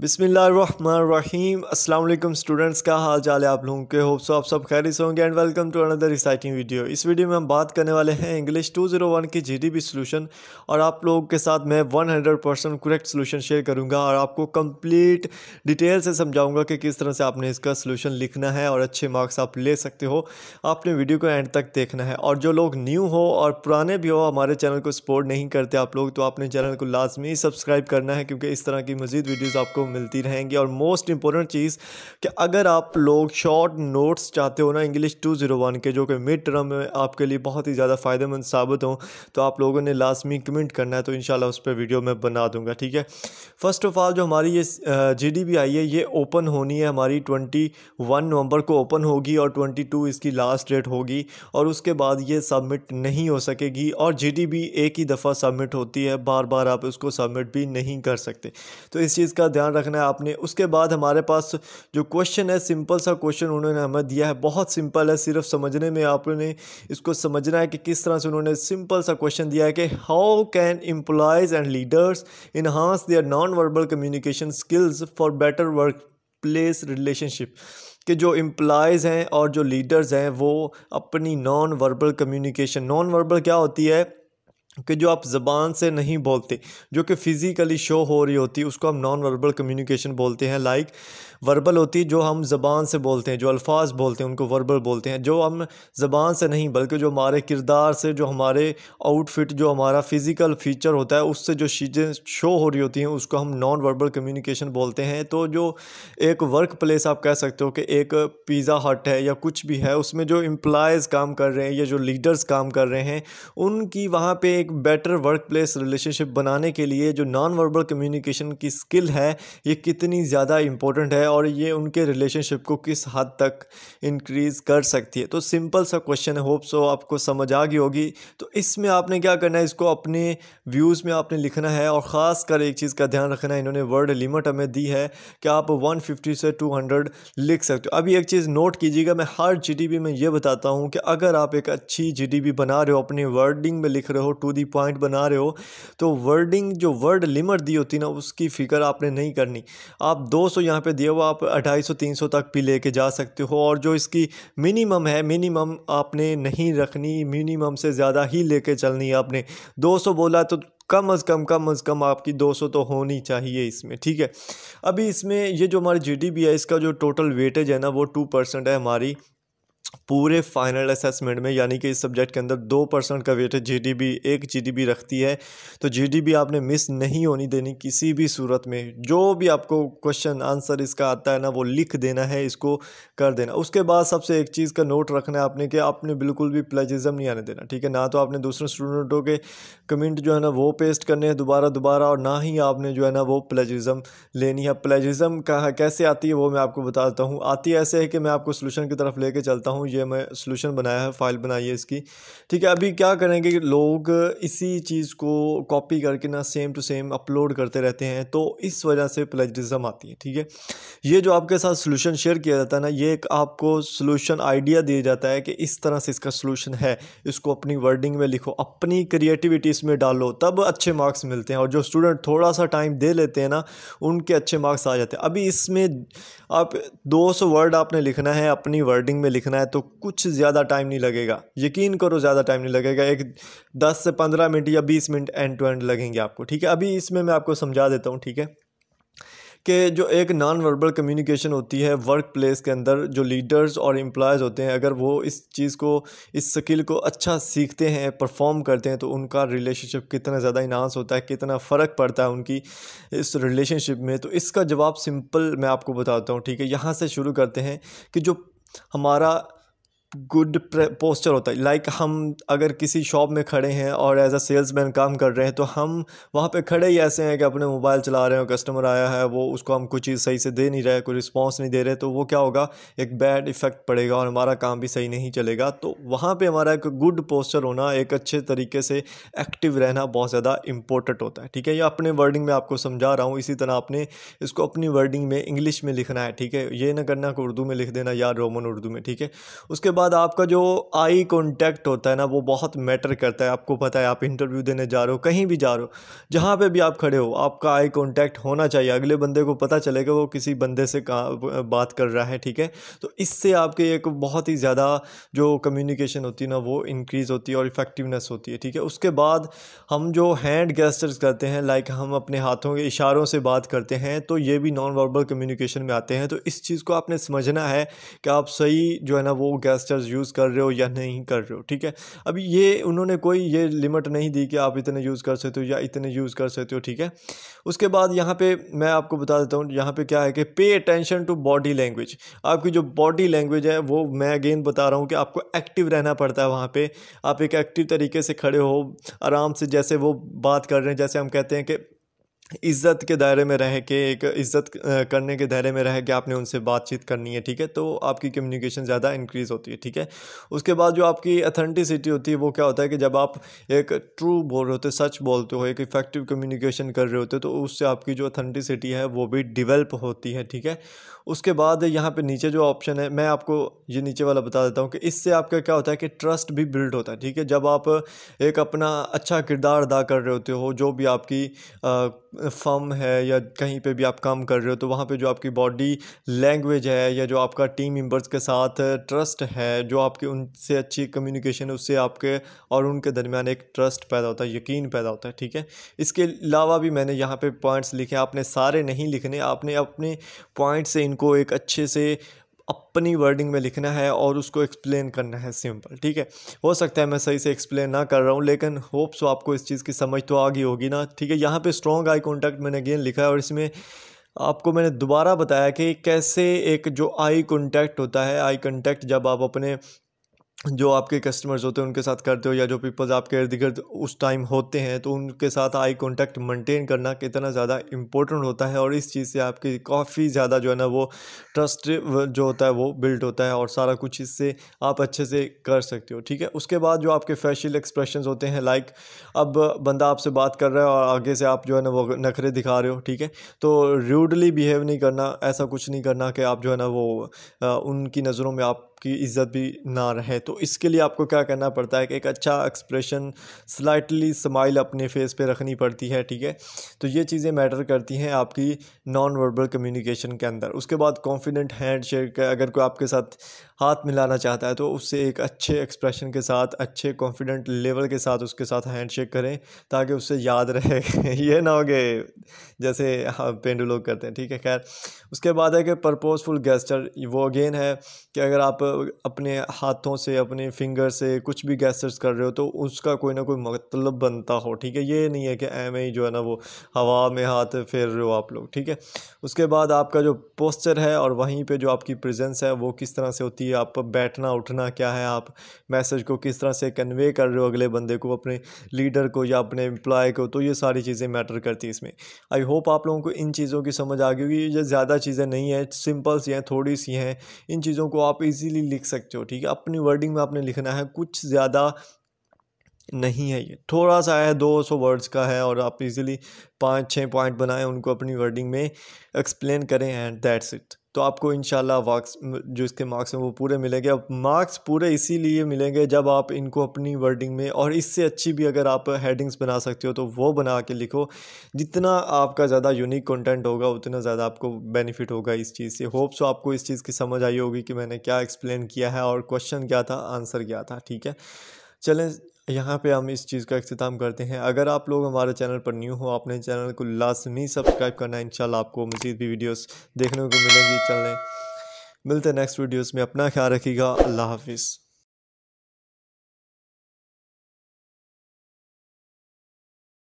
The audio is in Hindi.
बिसमीम अल्लाम स्टूडेंट्स का हाल चाल है आप लोगों के होप सो आप सब खैर से होंगे and welcome to another exciting video इस वीडियो में हम बात करने वाले हैं इंग्लिश 201 की बी सॉल्यूशन और आप लोगों के साथ मैं 100 परसेंट करेक्ट सोल्यूशन शेयर करूंगा और आपको कंप्लीट डिटेल से समझाऊंगा कि किस तरह से आपने इसका सोल्यूशन लिखना है और अच्छे मार्क्स आप ले सकते हो आपने वीडियो को एंड तक देखना है और जो लोग न्यू हो और पुराने भी हो हमारे चैनल को सपोर्ट नहीं करते आप लोग तो आपने चैनल को लाजमी सब्सक्राइब करना है क्योंकि इस तरह की मज़ीद वीडियोज़ आपको मिलती रहेंगी और मोस्ट इंपॉर्टेंट चीज़ कि अगर आप लोग शॉर्ट नोट्स चाहते हो ना इंग्लिश टू ज़ीरो वन के जो कि मिड टर्म में आपके लिए बहुत ही ज़्यादा फ़ायदेमंद साबित हो तो आप लोगों ने लाजमी कमेंट करना है तो इन उस पर वीडियो मैं बना दूंगा ठीक है फर्स्ट ऑफ ऑल जो हमारी ये जी डी आई है ये ओपन होनी है हमारी ट्वेंटी वन नवंबर को ओपन होगी और ट्वेंटी टू इसकी लास्ट डेट होगी और उसके बाद ये सबमिट नहीं हो सकेगी और जी डी बी एक ही दफ़ा सबमिट होती है बार बार आप उसको सबमिट भी नहीं कर सकते तो इस चीज़ का ध्यान रखना है आपने उसके बाद हमारे पास जो क्वेश्चन है सिंपल सा क्वेश्चन उन्होंने हमें दिया है बहुत सिंपल है सिर्फ समझने में आपने इसको समझना है कि किस तरह से उन्होंने सिंपल सा क्वेश्चन दिया है कि how can employees and leaders enhance their non verbal communication skills for better work place relationship के जो एम्प्लॉयज़ हैं और जो लीडर्स हैं वो अपनी non verbal communication non verbal क्या होती है कि जो आप ज़बान से नहीं बोलते जो कि फ़िज़िकली शो हो रही होती है उसको हम नॉन वर्बल कम्युनिकेशन बोलते हैं लाइक वर्बल होती है जो हम ज़बान से बोलते हैं जो अल्फाज बोलते हैं उनको वर्बल बोलते हैं जो हम ज़बान से नहीं बल्कि जो हमारे किरदार से जो हमारे आउटफिट जो हमारा फ़िज़िकल फीचर होता है उससे जो चीज़ें शो हो रही होती हैं उसको हम नॉन वर्बल कम्युनिकेशन बोलते हैं तो जो एक वर्क प्लेस आप कह सकते हो कि एक पिज़्ज़ा हट है या कुछ भी है उसमें जो एम्प्लॉयज़ काम कर रहे हैं या जो लीडर्स काम कर रहे हैं उनकी वहाँ पर एक बेटर वर्क प्लेस रिलेशनशिप बनाने के लिए जो नॉन वर्बल कम्युनिकेशन की स्किल है ये कितनी ज़्यादा इंपॉर्टेंट है है और ये उनके रिलेशनशिप को किस हद तक इंक्रीज़ कर सकती है तो सिंपल सा क्वेश्चन है होप सो आपको समझ आ गई होगी तो इसमें आपने क्या करना है इसको अपने व्यूज़ में आपने लिखना है और ख़ास कर एक चीज़ का ध्यान रखना है इन्होंने वर्ड लिमिट हमें दी है कि आप वन से टू लिख सकते हो अभी एक चीज़ नोट कीजिएगा मैं हर जी में ये बताता हूँ कि अगर आप एक अच्छी जी बना रहे हो अपने वर्डिंग में लिख रहे हो टू दी पॉइंट बना रहे हो तो वर्डिंग जो वर्ड लिमिट दी होती ना उसकी फ़िक्र आपने नहीं करनी आप 200 सौ यहाँ पर दिया वो आप 250-300 तक भी लेके जा सकते हो और जो इसकी मिनिमम है मिनिमम आपने नहीं रखनी मिनिमम से ज़्यादा ही लेके चलनी है आपने 200 बोला तो कम अज़ कम कम अज़ कम आपकी 200 तो होनी चाहिए इसमें ठीक है अभी इसमें ये जो हमारी जी है इसका जो टोटल वेटेज है ना वो टू परसेंट है हमारी पूरे फाइनल असेसमेंट में यानी कि इस सब्जेक्ट के अंदर दो परसेंट का वेट है जीडीबी एक जीडीबी रखती है तो जीडीबी आपने मिस नहीं होनी देनी किसी भी सूरत में जो भी आपको क्वेश्चन आंसर इसका आता है ना वो लिख देना है इसको कर देना उसके बाद सबसे एक चीज़ का नोट रखना है आपने कि आपने बिल्कुल भी प्लेजिज़म नहीं आने देना ठीक है ना तो आपने दूसरे स्टूडेंटों के कमेंट जो है ना वो पेस्ट करने हैं दोबारा दोबारा और ना ही आपने जो है ना वो प्लेजिज्म लेनी है प्लेजिज्म कैसे आती है वो मैं आपको बताता हूँ आती ऐसे है कि मैं आपको सोलूशन की तरफ ले चलता हूँ हूँ ये मैं सोल्यूशन बनाया है फाइल बनाई है इसकी ठीक है अभी क्या करेंगे लोग इसी चीज़ को कॉपी करके ना सेम टू सेम अपलोड करते रहते हैं तो इस वजह से प्लेजरिज्म आती है ठीक है ये जो आपके साथ सोल्यूशन शेयर किया जाता है ना ये एक आपको सोल्यूशन आइडिया दिया जाता है कि इस तरह से इसका सोल्यूशन है इसको अपनी वर्डिंग में लिखो अपनी क्रिएटिविटी इसमें डालो तब अच्छे मार्क्स मिलते हैं और जो स्टूडेंट थोड़ा सा टाइम दे लेते हैं ना उनके अच्छे मार्क्स आ जाते हैं अभी इसमें आप 200 वर्ड आपने लिखना है अपनी वर्डिंग में लिखना है तो कुछ ज़्यादा टाइम नहीं लगेगा यकीन करो ज़्यादा टाइम नहीं लगेगा एक 10 से 15 मिनट या 20 मिनट एंड टू एंड लगेंगे आपको ठीक है अभी इसमें मैं आपको समझा देता हूँ ठीक है कि जो एक नॉन वर्बल कम्युनिकेशन होती है वर्क प्लेस के अंदर जो लीडर्स और एम्प्लॉयज़ होते हैं अगर वो इस चीज़ को इस स्किल को अच्छा सीखते हैं परफॉर्म करते हैं तो उनका रिलेशनशिप कितना ज़्यादा इनहांस होता है कितना फ़र्क पड़ता है उनकी इस रिलेशनशिप में तो इसका जवाब सिंपल मैं आपको बताता हूँ ठीक है यहाँ से शुरू करते हैं कि जो हमारा गुड पोस्चर होता है लाइक like हम अगर किसी शॉप में खड़े हैं और एज अ मैन काम कर रहे हैं तो हम वहाँ पे खड़े ही ऐसे हैं कि अपने मोबाइल चला रहे हो कस्टमर आया है वो उसको हम कुछ चीज़ सही से दे नहीं रहे कोई रिस्पॉन्स नहीं दे रहे तो वो क्या होगा एक बैड इफेक्ट पड़ेगा और हमारा काम भी सही नहीं चलेगा तो वहाँ पर हमारा एक गुड पोस्चर होना एक अच्छे तरीके से एक्टिव रहना बहुत ज़्यादा इंपॉर्टेंट होता है ठीक है ये अपने वर्डिंग में आपको समझा रहा हूँ इसी तरह आपने इसको अपनी वर्डिंग में इंग्लिश में लिखना है ठीक है ये ना करना कि उर्दू में लिख देना या रोमन उर्दू में ठीक है उसके बाद आपका जो आई कॉन्टैक्ट होता है ना वो बहुत मैटर करता है आपको पता है आप इंटरव्यू देने जा रहे हो कहीं भी जा रहे हो जहाँ पे भी आप खड़े हो आपका आई कॉन्टैक्ट होना चाहिए अगले बंदे को पता चलेगा वो किसी बंदे से बात कर रहा है ठीक है तो इससे आपके एक बहुत ही ज़्यादा जो कम्युनिकेशन होती है ना वो इंक्रीज़ होती है और इफ़ेक्टिवनेस होती है ठीक है उसके बाद हम जो हैंड गेस्टर्स करते हैं लाइक हम अपने हाथों के इशारों से बात करते हैं तो ये भी नॉन वर्बल कम्युनिकेशन में आते हैं तो इस चीज़ को आपने समझना है कि आप सही जो है ना वो गेस्ट जेस्टर्स यूज़ कर रहे हो या नहीं कर रहे हो ठीक है अभी ये उन्होंने कोई ये लिमिट नहीं दी कि आप इतने यूज़ कर सकते हो या इतने यूज़ कर सकते हो ठीक है उसके बाद यहाँ पे मैं आपको बता देता हूँ यहाँ पे क्या है कि pay attention to body language आपकी जो बॉडी लैंग्वेज है वो मैं अगेन बता रहा हूँ कि आपको एक्टिव रहना पड़ता है वहाँ पर आप एक एक्टिव तरीके से खड़े हो आराम से जैसे वो बात कर रहे हैं जैसे हम कहते हैं कि इज़्ज़त के दायरे में रह के एक इज़्ज़त करने के दायरे में रह के आपने उनसे बातचीत करनी है ठीक है तो आपकी कम्युनिकेशन ज़्यादा इंक्रीज़ होती है ठीक है उसके बाद जो आपकी अथेंटिसिटी होती है वो क्या होता है कि जब आप एक ट्रू बोल रहे होते सच बोलते हो एक इफ़ेक्टिव कम्युनिकेशन कर रहे होते तो उससे आपकी जो अथेंटिसिटी है वो भी डिवेल्प होती है ठीक है उसके बाद यहाँ पे नीचे जो ऑप्शन है मैं आपको ये नीचे वाला बता देता हूँ कि इससे आपका क्या होता है कि ट्रस्ट भी बिल्ड होता है ठीक है जब आप एक अपना अच्छा किरदार अदा कर रहे होते हो जो भी आपकी फर्म है या कहीं पे भी आप काम कर रहे हो तो वहाँ पे जो आपकी बॉडी लैंग्वेज है या जो आपका टीम मेम्बर्स के साथ ट्रस्ट है जो आपकी उनसे अच्छी कम्युनिकेशन उससे आपके और उनके दरमियान एक ट्रस्ट पैदा होता है यकीन पैदा होता है ठीक है इसके अलावा भी मैंने यहाँ पर पॉइंट्स लिखे आपने सारे नहीं लिखने आपने अपने पॉइंट से इन को एक अच्छे से अपनी वर्डिंग में लिखना है और उसको एक्सप्लेन करना है सिंपल ठीक है हो सकता है मैं सही से एक्सप्लेन ना कर रहा हूँ लेकिन होप सो तो आपको इस चीज़ की समझ तो आ गई होगी ना ठीक है यहाँ पे स्ट्रॉन्ग आई कॉन्टैक्ट मैंने अगेन लिखा है और इसमें आपको मैंने दोबारा बताया कि कैसे एक जो आई कॉन्टैक्ट होता है आई कॉन्टैक्ट जब आप अपने जो आपके कस्टमर्स होते हैं उनके साथ करते हो या जो पीपल्स आपके इर्द गिर्द उस टाइम होते हैं तो उनके साथ आई कांटेक्ट मेंटेन करना कितना ज़्यादा इम्पोर्टेंट होता है और इस चीज़ से आपकी काफ़ी ज़्यादा जो है ना वो ट्रस्ट जो होता है वो बिल्ड होता है और सारा कुछ इससे आप अच्छे से कर सकते हो ठीक है उसके बाद जो आपके फेशियल एक्सप्रेशन होते हैं लाइक अब बंदा आपसे बात कर रहा है और आगे से आप जो है ना वो नखरे दिखा रहे हो ठीक है तो रूडली बिहेव नहीं करना ऐसा कुछ नहीं करना कि आप जो है ना वो उनकी नज़रों में आप आपकी इज़्ज़त भी ना रहे तो इसके लिए आपको क्या करना पड़ता है कि एक अच्छा एक्सप्रेशन स्लाइटली स्माइल अपने फेस पे रखनी पड़ती है ठीक है तो ये चीज़ें मैटर करती हैं आपकी नॉन वर्बल कम्युनिकेशन के अंदर उसके बाद कॉन्फिडेंट हैंड शेक अगर कोई आपके साथ हाथ मिलाना चाहता है तो उससे एक अच्छे एक्सप्रेशन के साथ अच्छे कॉन्फिडेंट लेवल के साथ उसके साथ हैंड शेक करें ताकि उससे याद रहे ये ना हो गए जैसे हाँ, पेंडू लोग करते हैं ठीक है खैर उसके बाद है कि पर्पोजफुल गेस्टर वो अगेन है कि अगर आप अपने हाथों से अपने फिंगर से कुछ भी गैसर्स कर रहे हो तो उसका कोई ना कोई मतलब बनता हो ठीक है ये नहीं है कि एम ही जो है ना वो हवा में हाथ फेर रहे हो आप लोग ठीक है उसके बाद आपका जो पोस्चर है और वहीं पे जो आपकी प्रेजेंस है वो किस तरह से होती है आप बैठना उठना क्या है आप मैसेज को किस तरह से कन्वे कर रहे हो अगले बंदे को अपने लीडर को या अपने एम्प्लॉय को तो ये सारी चीज़ें मैटर करती है इसमें आई होप आप लोगों को इन चीज़ों की समझ आ गई होगी ये ज़्यादा चीज़ें नहीं हैं सिंपल सी हैं थोड़ी सी हैं इन चीज़ों को आप इजीली लिख सकते हो ठीक है अपनी वर्डिंग में आपने लिखना है कुछ ज़्यादा नहीं है ये थोड़ा सा है 200 वर्ड्स का है और आप इजीली पाँच छः पॉइंट बनाएं उनको अपनी वर्डिंग में एक्सप्लेन करें एंड दैट्स इट तो आपको इन मार्क्स जो इसके मार्क्स हैं वो पूरे मिलेंगे अब मार्क्स पूरे इसीलिए मिलेंगे जब आप इनको अपनी वर्डिंग में और इससे अच्छी भी अगर आप हेडिंग्स बना सकते हो तो वो बना के लिखो जितना आपका ज़्यादा यूनिक कंटेंट होगा उतना ज़्यादा आपको बेनिफिट होगा इस चीज़ से होप सो आपको इस चीज़ की समझ आई होगी कि मैंने क्या एक्सप्लेन किया है और क्वेश्चन क्या था आंसर क्या था ठीक है चलें यहाँ पे हम इस चीज़ का अख्ताम करते हैं अगर आप लोग हमारे चैनल पर न्यू हो अपने चैनल को लाजमी सब्सक्राइब करना इंशाल्लाह आपको मज़ीद भी वीडियोस देखने को मिलेंगी चलें मिलते हैं नेक्स्ट वीडियोस में अपना ख्याल रखिएगा अल्लाह हाफिज़